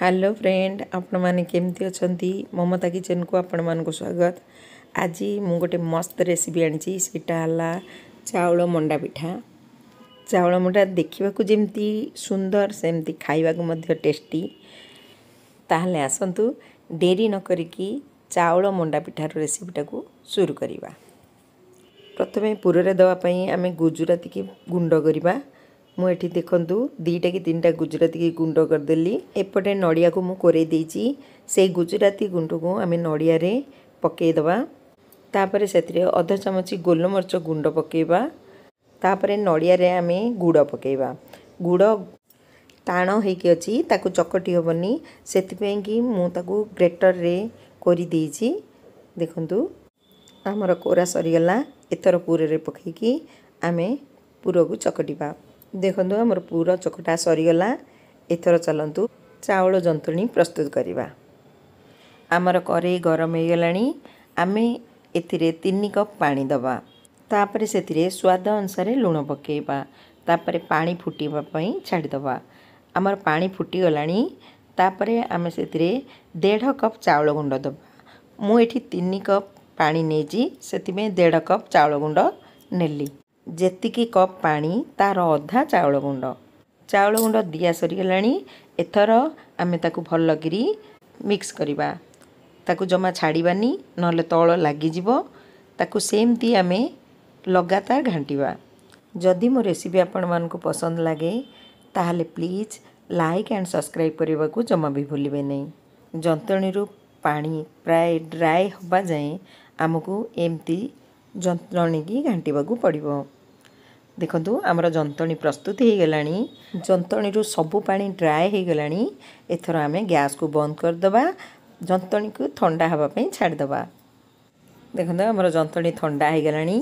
hello friend ଆପଣମାନେ କେମିତି ଅଛନ୍ତି ମମତା କିଚେନ୍କୁ ଆପଣମାନଙ୍କୁ ସ୍ୱାଗତ ଆଜି ମୁଁ ଗୋଟେ ମସ୍ତ ରେସିପି ଆଣିଛି ସେଇଟା ହେଲା ଚାଉଳ ମଣ୍ଡା ପିଠା ଚାଉଳ ମଣ୍ଡା ଦେଖିବାକୁ ଯେମିତି ସୁନ୍ଦର ସେମିତି ଖାଇବାକୁ ମଧ୍ୟ ଟେଷ୍ଟି ତାହେଲେ ଆସନ୍ତୁ ଡେରି ନ କରିକି ଚାଉଳ ମଣ୍ଡା ପିଠାର ରେସିପିଟାକୁ ସୁରୁ କରିବା ପ୍ରଥମେ ପୁରରେ ଦେବା ପାଇଁ ଆମେ ଗୁଜୁରାତିକି ଗୁଣ୍ଡ କରିବା म ए देख्नु दुईटा कि तिनटा गुजराती गुड गरिदे एपटे नडिया म कोरैदि सही गुजराती गुडको आम नडि पकइद अध चाम गोलमरिच गुड पकैवा नडि आमे गुड पकैवा गुड टाण हु चकटी हे निपक मेटरे कोरिदे देखु आमर कोरा पूरे पुरै पकेइक आमे पुरको चकटि ଦେଖନ୍ତୁ ଆମର ପୁର ଚକଟା ସରିଗଲା ଏଥର ଚାଲନ୍ତୁ ଚାଉଳ ଜନ୍ତୁଣି ପ୍ରସ୍ତୁତ କରିବା ଆମର କରେଇ ଗରମ ହୋଇଗଲାଣି ଆମେ ଏଥିରେ ତିନି କପ୍ ପାଣି ଦେବା ତାପରେ ସେଥିରେ ସ୍ୱାଦ ଅନୁସାରେ ଲୁଣ ପକାଇବା ତାପରେ ପାଣି ଫୁଟିବା ପାଇଁ ଛାଡ଼ିଦେବା ଆମର ପାଣି ଫୁଟିଗଲାଣି ତାପରେ ଆମେ ସେଥିରେ ଦେଢ଼ କପ୍ ଚାଉଳ ଗୁଣ୍ଡ ଦେବା ମୁଁ ଏଠି ତିନି କପ୍ ପାଣି ନେଇଛି ସେଥିପାଇଁ ଦେଢ଼ କପ୍ ଚାଉଳ ଗୁଣ୍ଡ ନେଲି ଯେତିକି କପ୍ ପାଣି ତା'ର ଅଧା ଚାଉଳ ଗୁଣ୍ଡ ଚାଉଳ ଗୁଣ୍ଡ ଦିଆ ସରିଗଲାଣି ଏଥର ଆମେ ତାକୁ ଭଲକିରି ମିକ୍ସ କରିବା ତାକୁ ଜମା ଛାଡ଼ିବାନି ନହେଲେ ତଳ ଲାଗିଯିବ ତାକୁ ସେମିତି ଆମେ ଲଗାତାର ଘାଣ୍ଟିବା ଯଦି ମୋ ରେସିପି ଆପଣମାନଙ୍କୁ ପସନ୍ଦ ଲାଗେ ତାହେଲେ ପ୍ଲିଜ୍ ଲାଇକ୍ ଆଣ୍ଡ ସବସ୍କ୍ରାଇବ୍ କରିବାକୁ ଜମା ବି ଭୁଲିବେ ନାହିଁ ଯନ୍ତଣୀରୁ ପାଣି ପ୍ରାୟ ଡ୍ରାଏ ହେବା ଯାଏଁ ଆମକୁ ଏମିତି ଯନ୍ତ୍ରଣୀକି ଘାଣ୍ଟିବାକୁ ପଡ଼ିବ ଦେଖନ୍ତୁ ଆମର ଜନ୍ତଣୀ ପ୍ରସ୍ତୁତି ହୋଇଗଲାଣି ଜନ୍ତଣୀରୁ ସବୁ ପାଣି ଡ୍ରାଏ ହୋଇଗଲାଣି ଏଥର ଆମେ ଗ୍ୟାସ୍କୁ ବନ୍ଦ କରିଦେବା ଜନ୍ତଣୀକୁ ଥଣ୍ଡା ହେବା ପାଇଁ ଛାଡ଼ିଦେବା ଦେଖନ୍ତୁ ଆମର ଜନ୍ତଣୀ ଥଣ୍ଡା ହୋଇଗଲାଣି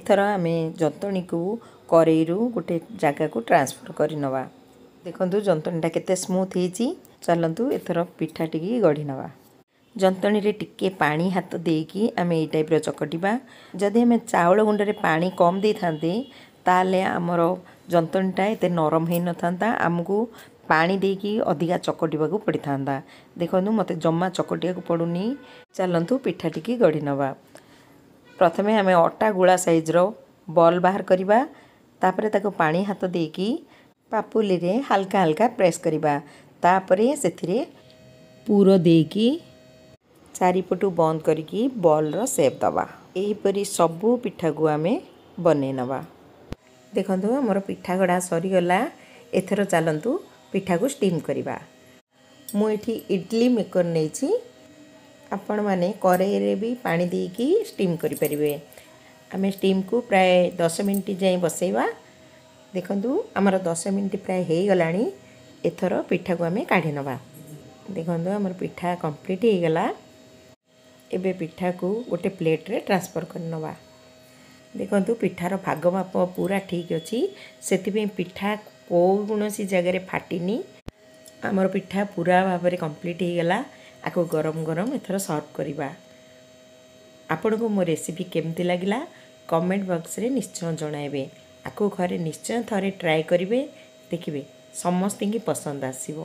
ଏଥର ଆମେ ଜନ୍ତଣୀକୁ କରେଇରୁ ଗୋଟେ ଜାଗାକୁ ଟ୍ରାନ୍ସଫର୍ କରିନେବା ଦେଖନ୍ତୁ ଜନ୍ତଣୀଟା କେତେ ସ୍ମୁଥ୍ ହୋଇଛି ଚାଲନ୍ତୁ ଏଥର ପିଠାଟିକି ଗଢ଼ିନେବା ଜନ୍ତଣୀରେ ଟିକିଏ ପାଣି ହାତ ଦେଇକି ଆମେ ଏଇ ଟାଇପ୍ର ଚକଟିବା ଯଦି ଆମେ ଚାଉଳ ଗୁଣ୍ଡରେ ପାଣି କମ୍ ଦେଇଥାନ୍ତେ ताले तले आम जन्त नरम हैन आमु पाइकि अधिक चकटिवा पडिथाँदा देख्नु मते जमा चकटिवा पढुन चाहन्छु पिठाटिक गढि नथमे आमे अटा गु सल् बाह्र पाइक पापुली हालका हाका प्रेस गर्दै चारिपटु बन्द गरिक बल्र सेप दबा सबु पिठाको आमे बनै न ଦେଖନ୍ତୁ ଆମର ପିଠାଗଡ଼ା ସରିଗଲା ଏଥର ଚାଲନ୍ତୁ ପିଠାକୁ ଷ୍ଟିମ୍ କରିବା ମୁଁ ଏଠି ଇଡ଼୍ଲି ମେକର୍ ନେଇଛି ଆପଣମାନେ କରେଇରେ ବି ପାଣି ଦେଇକି ଷ୍ଟିମ୍ କରିପାରିବେ ଆମେ ଷ୍ଟିମ୍କୁ ପ୍ରାୟ ଦଶ ମିନିଟ୍ ଯାଏଁ ବସେଇବା ଦେଖନ୍ତୁ ଆମର ଦଶ ମିନିଟ୍ ପ୍ରାୟ ହେଇଗଲାଣି ଏଥର ପିଠାକୁ ଆମେ କାଢ଼ିନେବା ଦେଖନ୍ତୁ ଆମର ପିଠା କମ୍ପ୍ଲିଟ୍ ହେଇଗଲା ଏବେ ପିଠାକୁ ଗୋଟେ ପ୍ଲେଟ୍ରେ ଟ୍ରାନ୍ସଫର୍ କରିନେବା ଦେଖନ୍ତୁ ପିଠାର ଭାଗ ମାପ ପୁରା ଠିକ୍ ଅଛି ସେଥିପାଇଁ ପିଠା କୌଣସି ଜାଗାରେ ଫାଟିନି ଆମର ପିଠା ପୁରା ଭାବରେ କମ୍ପ୍ଲିଟ୍ ହୋଇଗଲା ଆକୁ ଗରମ ଗରମ ଏଥର ସର୍ଭ କରିବା ଆପଣଙ୍କୁ ମୋ ରେସିପି କେମିତି ଲାଗିଲା କମେଣ୍ଟ ବକ୍ସରେ ନିଶ୍ଚୟ ଜଣାଇବେ ଆକୁ ଘରେ ନିଶ୍ଚୟ ଥରେ ଟ୍ରାଏ କରିବେ ଦେଖିବେ ସମସ୍ତଙ୍କୁ ପସନ୍ଦ ଆସିବ